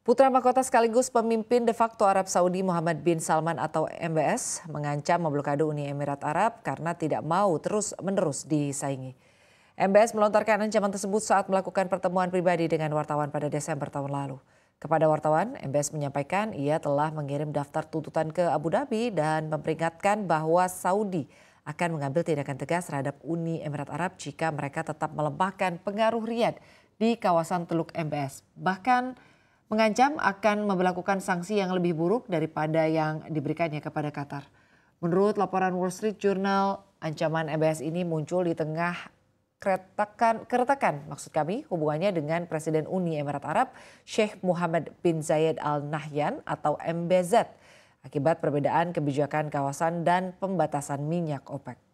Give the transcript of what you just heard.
Putra mahkota sekaligus pemimpin de facto Arab Saudi Muhammad bin Salman atau MBS mengancam memblokade Uni Emirat Arab karena tidak mau terus-menerus disaingi. MBS melontarkan ancaman tersebut saat melakukan pertemuan pribadi dengan wartawan pada Desember tahun lalu. Kepada wartawan, MBS menyampaikan ia telah mengirim daftar tuntutan ke Abu Dhabi dan memperingatkan bahwa Saudi akan mengambil tindakan tegas terhadap Uni Emirat Arab jika mereka tetap melemahkan pengaruh Riyadh di kawasan Teluk MBS. Bahkan mengancam akan memperlakukan sanksi yang lebih buruk daripada yang diberikannya kepada Qatar. Menurut laporan Wall Street Journal, ancaman MBS ini muncul di tengah keretakan, keretakan maksud kami hubungannya dengan Presiden Uni Emirat Arab Sheikh Muhammad bin Zayed Al Nahyan atau MBZ akibat perbedaan kebijakan kawasan dan pembatasan minyak OPEC.